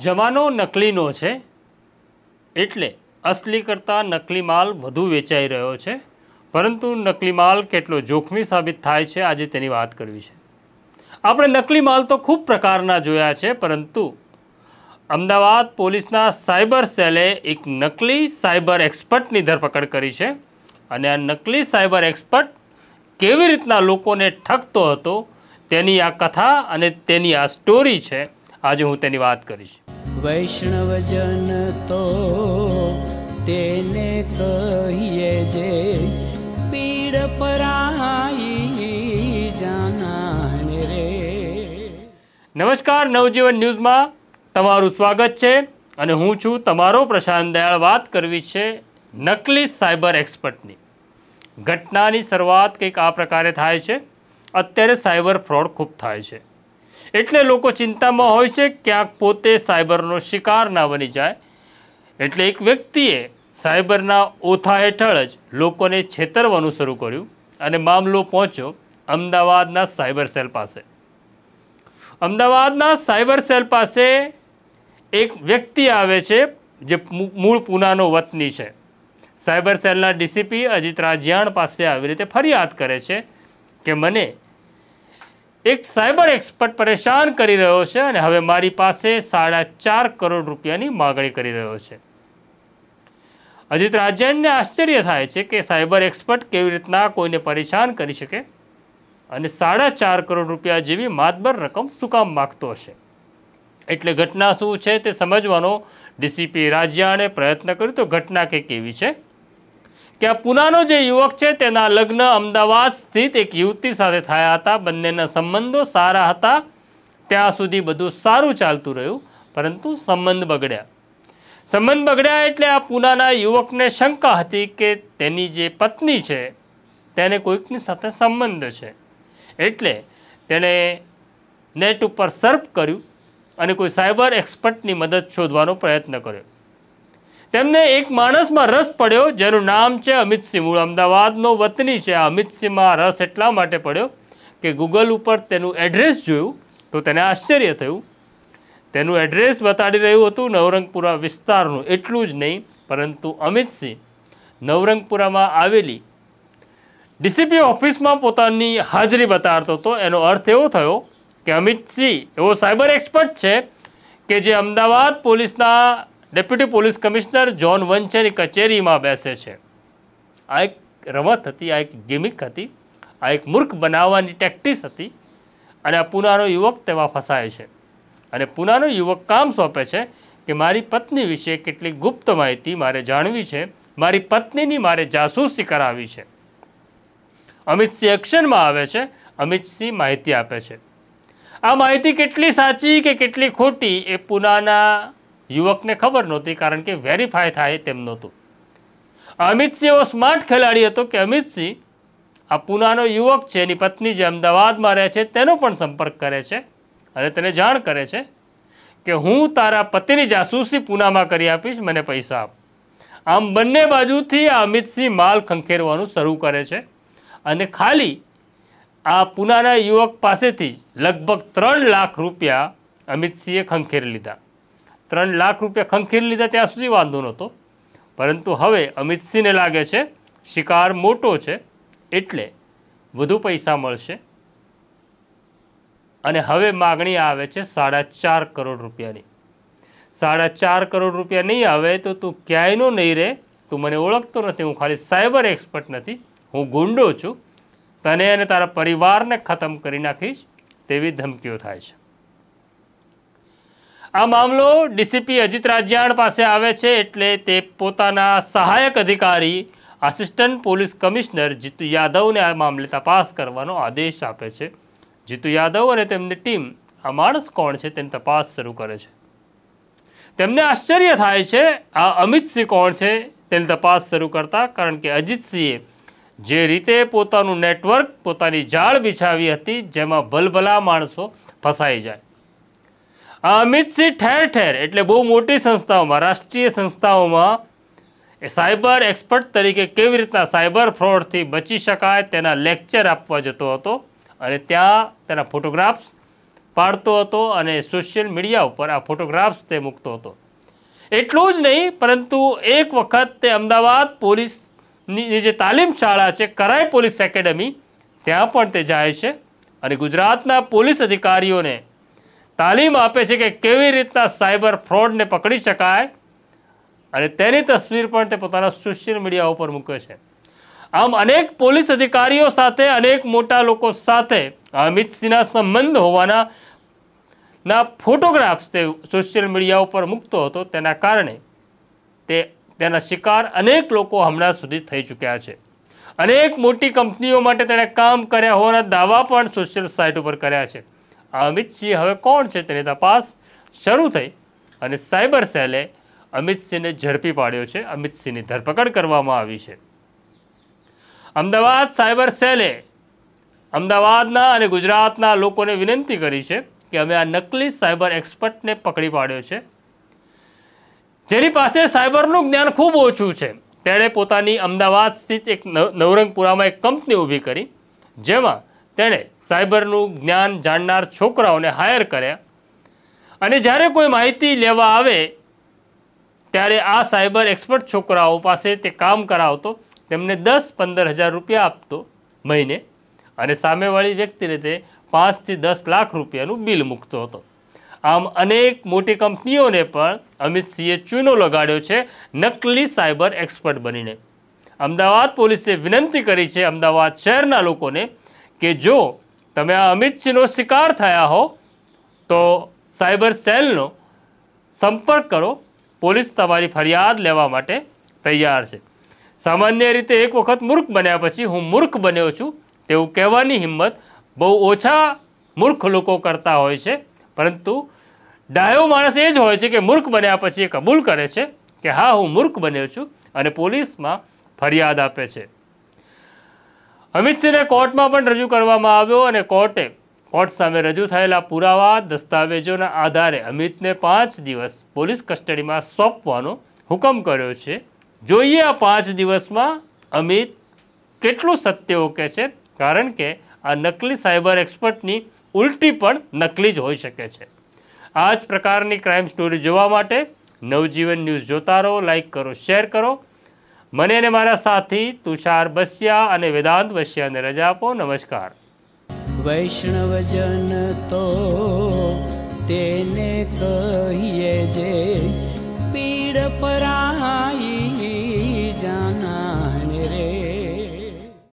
જમાનો નકલીનો છે એટલે અસલી કરતાં નકલી માલ વધુ વેચાઈ રહ્યો છે પરંતુ નકલી માલ કેટલો જોખમી સાબિત થાય છે આજે તેની વાત કરવી છે આપણે નકલી માલ તો ખૂબ પ્રકારના જોયા છે પરંતુ અમદાવાદ પોલીસના સાયબર સેલે એક નકલી સાયબર એક્સપર્ટની ધરપકડ કરી છે અને આ નકલી સાયબર એક્સપર્ટ કેવી રીતના લોકોને ઠગતો હતો તેની આ કથા અને તેની આ સ્ટોરી છે આજે હું તેની વાત કરીશ વૈષ્ણવજન તો તેને કહીએ જે પીડ પરાઈ જાનાને રે નમસ્કાર નવજીવન ન્યૂઝમાં તમારું સ્વાગત છે અને હું છું તમારો પ્રશાંત દયાળ વાત કરવી છે નકલી સાયબર એક્સપર્ટની ઘટનાની શરૂઆત કંઈક આ પ્રકારે થાય છે અત્યારે સાયબર ફ્રોડ ખૂબ થાય છે એટલે લોકો ચિંતામાં હોય છે ક્યાંક પોતે સાયબરનો શિકાર ના બની જાય એટલે એક વ્યક્તિએ સાયબરના ઓથા હેઠળ જ લોકોને છેતરવાનું શરૂ કર્યું અને મામલો પહોંચ્યો અમદાવાદના સાયબર સેલ પાસે અમદાવાદના સાયબર સેલ પાસે એક વ્યક્તિ આવે છે જે મૂળ પૂનાનો વતની છે સાયબર સેલના ડીસીપી અજીત રાજીયાણ પાસે આવી રીતે ફરિયાદ કરે છે કે મને એક સાયબર એક્સપર્ટ પરેશાન કરી રહ્યો છે અને હવે મારી પાસે સાડા ચાર કરોડ રૂપિયાની માગણી કરી રહ્યો છે અજીત રાજનને આશ્ચર્ય થાય છે કે સાયબર એક્સપર્ટ કેવી રીતના કોઈને પરેશાન કરી શકે અને સાડા ચાર કરોડ રૂપિયા જેવી માતબર રકમ શું કામ માગતો હશે એટલે ઘટના શું છે તે સમજવાનો ડીસીપી રાજ્યાણે પ્રયત્ન કર્યો તો ઘટના કે કેવી છે કે આ પુનાનો જે યુવક છે તેના લગ્ન અમદાવાદ સ્થિત એક યુવતી સાથે થયા હતા બંનેના સંબંધો સારા હતા ત્યાં સુધી બધું સારું ચાલતું રહ્યું પરંતુ સંબંધ બગડ્યા સંબંધ બગડ્યા એટલે આ પુનાના યુવકને શંકા હતી કે તેની જે પત્ની છે તેને કોઈકની સાથે સંબંધ છે એટલે તેણે નેટ ઉપર સર્પ કર્યું અને કોઈ સાયબર એક્સપર્ટની મદદ શોધવાનો પ્રયત્ન કર્યો તેમને એક માણસમાં રસ પડ્યો જેનું નામ છે અમિતસિંહ મૂળ અમદાવાદનો વતની છે આ અમિતસિંહમાં રસ એટલા માટે પડ્યો કે ગૂગલ ઉપર તેનું એડ્રેસ જોયું તો તેને આશ્ચર્ય થયું તેનું એડ્રેસ બતાડી રહ્યું હતું નવરંગપુરા વિસ્તારનું એટલું જ નહીં પરંતુ અમિતસિંહ નવરંગપુરામાં આવેલી ડીસીપી ઓફિસમાં પોતાની હાજરી બતાડતો હતો એનો અર્થ એવો થયો કે અમિતસિંહ એવો સાયબર એક્સપર્ટ છે કે જે અમદાવાદ પોલીસના ડેપ્યુટી પોલીસ કમિશનર જ્હોન વંચેની કચેરીમાં બેસે છે આ એક રમત હતી આ એક ગિમિક હતી આ એક મૂર્ખ બનાવવાની ટેક્ટિસ હતી અને આ પુનાનો યુવક તેમાં ફસાય છે અને પુનાનો યુવક કામ સોંપે છે કે મારી પત્ની વિશે કેટલીક ગુપ્ત માહિતી મારે જાણવી છે મારી પત્નીની મારે જાસૂસી કરાવી છે અમિતસિંહ એક્શનમાં આવે છે અમિતસિંહ માહિતી આપે છે આ માહિતી કેટલી સાચી કે કેટલી ખોટી એ પુનાના યુવકને ખબર નહોતી કારણ કે વેરીફાય થાય તેમ નહોતું અમિત સિંહ એવો સ્માર્ટ ખેલાડી હતો કે અમિત સિંહ આ પૂનાનો યુવક છે એની પત્ની જે અમદાવાદમાં રહે છે તેનો પણ સંપર્ક કરે છે અને તેને જાણ કરે છે કે હું તારા પતિની જાસૂસી પૂનામાં કરી આપીશ મને પૈસા આપ આમ બંને બાજુથી આ અમિતસિંહ માલ ખંખેરવાનું શરૂ કરે છે અને ખાલી આ પૂનાના યુવક પાસેથી જ લગભગ ત્રણ લાખ રૂપિયા અમિતસિંહે ખંખેરી લીધા ત્રણ લાખ રૂપિયા ખંખેરી લીધા ત્યાં સુધી વાંધો નહોતો પરંતુ હવે અમિતસિંહને લાગે છે શિકાર મોટો છે એટલે વધુ પૈસા મળશે અને હવે માગણી આવે છે સાડા ચાર કરોડ રૂપિયાની સાડા ચાર કરોડ રૂપિયા નહીં આવે તો તું ક્યાંયનો નહીં રહે તું મને ઓળખતો નથી હું ખાલી સાયબર એક્સપર્ટ નથી હું ગુંડો છું તને અને તારા પરિવારને ખતમ કરી નાખીશ તેવી ધમકીઓ થાય છે આ મામલો ડીસીપી અજીત રાજ્યાણ પાસે આવે છે એટલે તે પોતાના સહાયક અધિકારી આસિસ્ટન્ટ પોલીસ કમિશનર જીતુ યાદવને આ મામલે તપાસ કરવાનો આદેશ આપે છે જીતુ યાદવ અને તેમની ટીમ આ માણસ કોણ છે તેની તપાસ શરૂ કરે છે તેમને આશ્ચર્ય થાય છે આ અમિતસિંહ કોણ છે તેની તપાસ શરૂ કરતા કારણ કે અજીતસિંહે જે રીતે પોતાનું નેટવર્ક પોતાની જાળ બિછાવી હતી જેમાં ભલભલા માણસો ફસાઈ જાય અમિતસિંહ ઠેર ઠેર એટલે બહુ મોટી સંસ્થાઓમાં રાષ્ટ્રીય સંસ્થાઓમાં એ સાયબર એક્સપર્ટ તરીકે કેવી રીતના સાયબર ફ્રોડથી બચી શકાય તેના લેક્ચર આપવા જતો હતો અને ત્યાં તેના ફોટોગ્રાફ્સ પાડતો હતો અને સોશિયલ મીડિયા ઉપર આ ફોટોગ્રાફ્સ તે મૂકતો હતો એટલું જ નહીં પરંતુ એક વખત તે અમદાવાદ પોલીસની જે તાલીમ શાળા છે કરાઈ પોલીસ એકેડમી ત્યાં પણ તે જાય છે અને ગુજરાતના પોલીસ અધિકારીઓને તાલીમ આપે છે કે કેવી રીતના સાયબર ફ્રોડને પકડી શકાય અને તેની તસવીર પણ તે પોતાના સોશિયલ મીડિયા ઉપર મૂકે છે આમ અનેક પોલીસ અધિકારીઓ સાથે અનેક મોટા લોકો સાથે અમિત સિંહના સંબંધ હોવાના ના ફોટોગ્રાફ્સ તે સોશિયલ મીડિયા ઉપર મૂકતો હતો તેના કારણે તે તેના શિકાર અનેક લોકો હમણાં સુધી થઈ ચૂક્યા છે અનેક મોટી કંપનીઓ માટે તેણે કામ કર્યા હોવાના દાવા પણ સોશિયલ સાઇટ ઉપર કર્યા છે આ અમિતસિંહ હવે કોણ છે તેની તપાસ શરૂ થઈ અને સાયબર સેલે અમિતસિંહને ઝડપી પાડ્યો છે અમિતસિંહની ધરપકડ કરવામાં આવી છે અમદાવાદ સાયબર સેલે અમદાવાદના અને ગુજરાતના લોકોને વિનંતી કરી છે કે અમે આ નકલી સાયબર એક્સપર્ટને પકડી પાડ્યો છે જેની પાસે સાયબરનું જ્ઞાન ખૂબ ઓછું છે તેણે પોતાની અમદાવાદ સ્થિત એક નવરંગપુરામાં એક કંપની ઊભી કરી જેમાં તેણે સાયબરનું જ્ઞાન જાણનાર છોકરાઓને હાયર કર્યા અને જ્યારે કોઈ માહિતી લેવા આવે ત્યારે આ સાયબર એક્સપર્ટ છોકરાઓ પાસે તે કામ કરાવતો તેમને દસ પંદર હજાર રૂપિયા આપતો મહિને અને સામેવાળી વ્યક્તિને તે પાંચથી દસ લાખ રૂપિયાનું બિલ મૂકતો હતો આમ અનેક મોટી કંપનીઓને પણ અમિત સિંહે ચૂનો લગાડ્યો છે નકલી સાયબર એક્સપર્ટ બનીને અમદાવાદ પોલીસે વિનંતી કરી છે અમદાવાદ શહેરના લોકોને કે જો તમે આ અમિત અમિતજીનો શિકાર થયા હો તો સાયબર સેલનો સંપર્ક કરો પોલીસ તમારી ફરિયાદ લેવા માટે તૈયાર છે સામાન્ય રીતે એક વખત મૂર્ખ બન્યા પછી હું મૂર્ખ બન્યો છું તેવું કહેવાની હિંમત બહુ ઓછા મૂર્ખ લોકો કરતા હોય છે પરંતુ ડાયો માણસ એ જ હોય છે કે મૂર્ખ બન્યા પછી એ કબૂલ કરે છે કે હા હું મૂર્ખ બન્યો છું અને પોલીસમાં ફરિયાદ આપે છે અમિત અમિતસિંહને કોર્ટમાં પણ રજૂ કરવામાં આવ્યો અને કોર્ટે કોર્ટ સામે રજૂ થયેલા પુરાવા દસ્તાવેજોના આધારે અમિતને પાંચ દિવસ પોલીસ કસ્ટડીમાં સોંપવાનો હુકમ કર્યો છે જોઈએ આ પાંચ દિવસમાં અમિત કેટલું સત્ય ઓકે છે કારણ કે આ નકલી સાયબર એક્સપર્ટની ઉલટી પણ નકલી જ હોઈ શકે છે આ જ પ્રકારની ક્રાઇમ સ્ટોરી જોવા માટે નવજીવન ન્યૂઝ જોતા રહો લાઇક કરો શેર કરો મને અને મારા સાથી તુષાર બસ્યા અને વેદાંત બસ્યાને રજા આપો નમસ્કાર વૈષ્ણવજન તો તેને કહીએ જે પીડ પરાઈ